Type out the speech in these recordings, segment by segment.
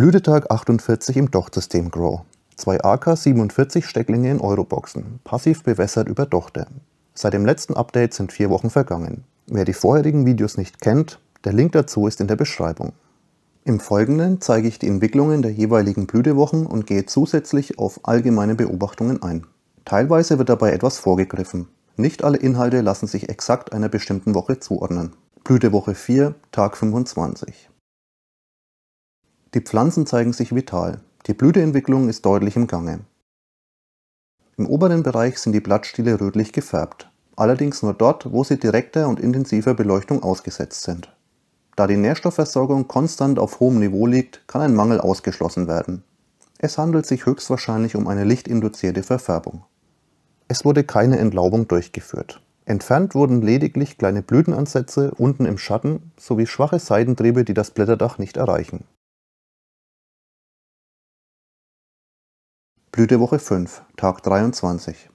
Blütetag 48 im Dochtsystem Grow. Zwei AK-47 Stecklinge in Euroboxen, passiv bewässert über Dochte. Seit dem letzten Update sind vier Wochen vergangen. Wer die vorherigen Videos nicht kennt, der Link dazu ist in der Beschreibung. Im Folgenden zeige ich die Entwicklungen der jeweiligen Blütewochen und gehe zusätzlich auf allgemeine Beobachtungen ein. Teilweise wird dabei etwas vorgegriffen. Nicht alle Inhalte lassen sich exakt einer bestimmten Woche zuordnen. Blütewoche 4, Tag 25. Die Pflanzen zeigen sich vital. Die Blüteentwicklung ist deutlich im Gange. Im oberen Bereich sind die Blattstiele rötlich gefärbt, allerdings nur dort, wo sie direkter und intensiver Beleuchtung ausgesetzt sind. Da die Nährstoffversorgung konstant auf hohem Niveau liegt, kann ein Mangel ausgeschlossen werden. Es handelt sich höchstwahrscheinlich um eine lichtinduzierte Verfärbung. Es wurde keine Entlaubung durchgeführt. Entfernt wurden lediglich kleine Blütenansätze unten im Schatten sowie schwache Seitentriebe, die das Blätterdach nicht erreichen. Blütewoche 5, Tag 23.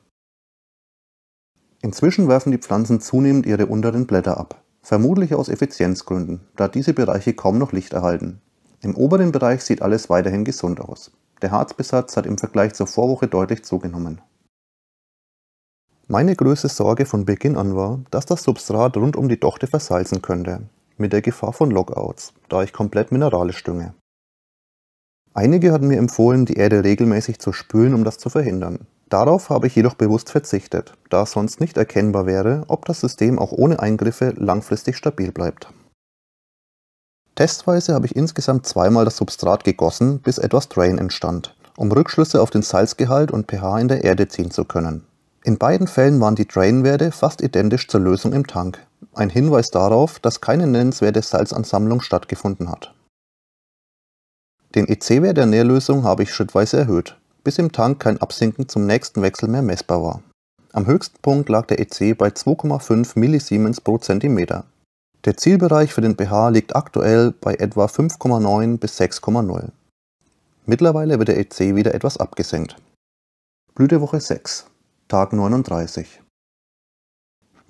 Inzwischen werfen die Pflanzen zunehmend ihre unteren Blätter ab, vermutlich aus Effizienzgründen, da diese Bereiche kaum noch Licht erhalten. Im oberen Bereich sieht alles weiterhin gesund aus. Der Harzbesatz hat im Vergleich zur Vorwoche deutlich zugenommen. Meine größte Sorge von Beginn an war, dass das Substrat rund um die Dochte versalzen könnte, mit der Gefahr von Lockouts, da ich komplett Minerale dünge. Einige hatten mir empfohlen, die Erde regelmäßig zu spülen, um das zu verhindern. Darauf habe ich jedoch bewusst verzichtet, da es sonst nicht erkennbar wäre, ob das System auch ohne Eingriffe langfristig stabil bleibt. Testweise habe ich insgesamt zweimal das Substrat gegossen, bis etwas Drain entstand, um Rückschlüsse auf den Salzgehalt und pH in der Erde ziehen zu können. In beiden Fällen waren die Drainwerte fast identisch zur Lösung im Tank, ein Hinweis darauf, dass keine nennenswerte Salzansammlung stattgefunden hat. Den EC-Wert der Nährlösung habe ich schrittweise erhöht, bis im Tank kein Absinken zum nächsten Wechsel mehr messbar war. Am höchsten Punkt lag der EC bei 2,5 Millisiemens pro Zentimeter. Der Zielbereich für den pH liegt aktuell bei etwa 5,9 bis 6,0. Mittlerweile wird der EC wieder etwas abgesenkt. Blütewoche 6, Tag 39.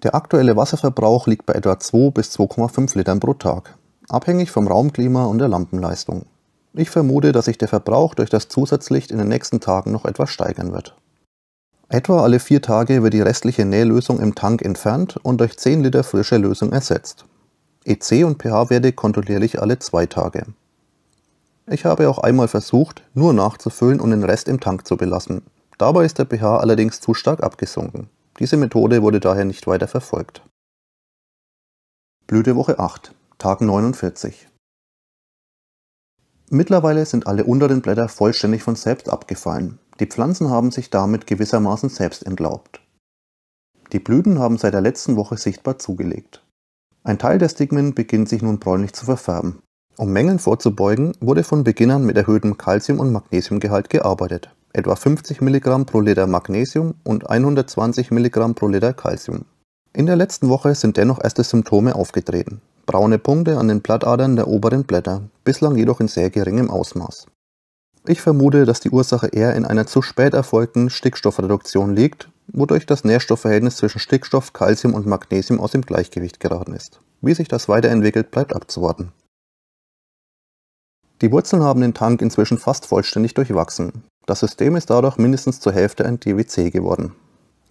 Der aktuelle Wasserverbrauch liegt bei etwa 2 bis 2,5 Litern pro Tag, abhängig vom Raumklima und der Lampenleistung. Ich vermute, dass sich der Verbrauch durch das Zusatzlicht in den nächsten Tagen noch etwas steigern wird. Etwa alle vier Tage wird die restliche Nährlösung im Tank entfernt und durch 10 Liter frische Lösung ersetzt. EC und pH-Werte kontrolliere ich alle zwei Tage. Ich habe auch einmal versucht, nur nachzufüllen und den Rest im Tank zu belassen. Dabei ist der pH allerdings zu stark abgesunken. Diese Methode wurde daher nicht weiter verfolgt. Blütewoche 8, Tag 49. Mittlerweile sind alle unteren Blätter vollständig von selbst abgefallen. Die Pflanzen haben sich damit gewissermaßen selbst entlaubt. Die Blüten haben seit der letzten Woche sichtbar zugelegt. Ein Teil der Stigmen beginnt sich nun bräunlich zu verfärben. Um Mängeln vorzubeugen, wurde von Beginnern mit erhöhtem Kalzium- und Magnesiumgehalt gearbeitet. Etwa 50 mg pro Liter Magnesium und 120 mg pro Liter Kalzium. In der letzten Woche sind dennoch erste Symptome aufgetreten braune Punkte an den Blattadern der oberen Blätter, bislang jedoch in sehr geringem Ausmaß. Ich vermute, dass die Ursache eher in einer zu spät erfolgten Stickstoffreduktion liegt, wodurch das Nährstoffverhältnis zwischen Stickstoff, Calcium und Magnesium aus dem Gleichgewicht geraten ist. Wie sich das weiterentwickelt, bleibt abzuwarten. Die Wurzeln haben den Tank inzwischen fast vollständig durchwachsen. Das System ist dadurch mindestens zur Hälfte ein DWC geworden.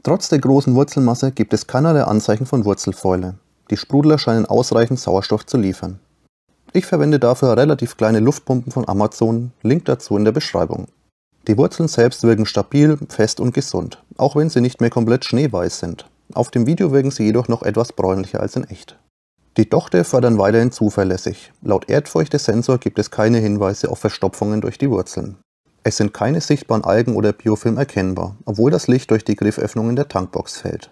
Trotz der großen Wurzelmasse gibt es keinerlei Anzeichen von Wurzelfäule. Die Sprudler scheinen ausreichend Sauerstoff zu liefern. Ich verwende dafür relativ kleine Luftpumpen von Amazon, Link dazu in der Beschreibung. Die Wurzeln selbst wirken stabil, fest und gesund, auch wenn sie nicht mehr komplett schneeweiß sind. Auf dem Video wirken sie jedoch noch etwas bräunlicher als in echt. Die Dochte fördern weiterhin zuverlässig. Laut Erdfeuchtesensor gibt es keine Hinweise auf Verstopfungen durch die Wurzeln. Es sind keine sichtbaren Algen oder Biofilm erkennbar, obwohl das Licht durch die Grifföffnungen der Tankbox fällt.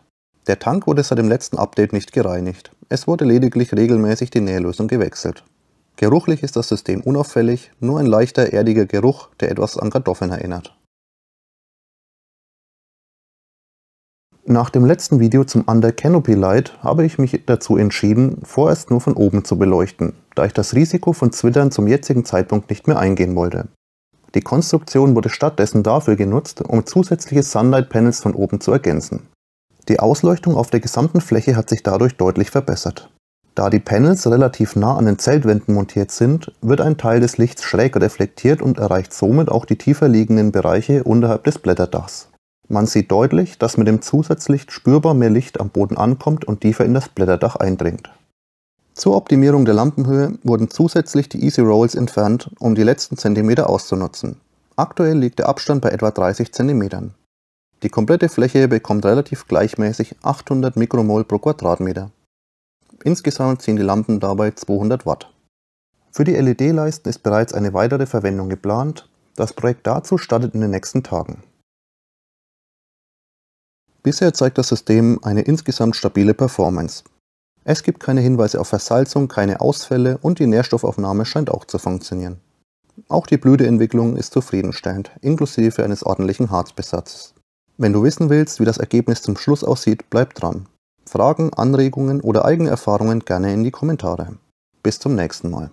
Der Tank wurde seit dem letzten Update nicht gereinigt. Es wurde lediglich regelmäßig die Nährlösung gewechselt. Geruchlich ist das System unauffällig, nur ein leichter erdiger Geruch, der etwas an Kartoffeln erinnert. Nach dem letzten Video zum Under Canopy Light habe ich mich dazu entschieden, vorerst nur von oben zu beleuchten, da ich das Risiko von Zwittern zum jetzigen Zeitpunkt nicht mehr eingehen wollte. Die Konstruktion wurde stattdessen dafür genutzt, um zusätzliche Sunlight Panels von oben zu ergänzen. Die Ausleuchtung auf der gesamten Fläche hat sich dadurch deutlich verbessert. Da die Panels relativ nah an den Zeltwänden montiert sind, wird ein Teil des Lichts schräg reflektiert und erreicht somit auch die tiefer liegenden Bereiche unterhalb des Blätterdachs. Man sieht deutlich, dass mit dem Zusatzlicht spürbar mehr Licht am Boden ankommt und tiefer in das Blätterdach eindringt. Zur Optimierung der Lampenhöhe wurden zusätzlich die Easy Rolls entfernt, um die letzten Zentimeter auszunutzen. Aktuell liegt der Abstand bei etwa 30 Zentimetern. Die komplette Fläche bekommt relativ gleichmäßig 800 Mikromol pro Quadratmeter. Insgesamt ziehen die Lampen dabei 200 Watt. Für die LED-Leisten ist bereits eine weitere Verwendung geplant. Das Projekt dazu startet in den nächsten Tagen. Bisher zeigt das System eine insgesamt stabile Performance. Es gibt keine Hinweise auf Versalzung, keine Ausfälle und die Nährstoffaufnahme scheint auch zu funktionieren. Auch die Blüteentwicklung ist zufriedenstellend, inklusive eines ordentlichen Harzbesatzes. Wenn du wissen willst, wie das Ergebnis zum Schluss aussieht, bleib dran. Fragen, Anregungen oder eigene Erfahrungen gerne in die Kommentare. Bis zum nächsten Mal.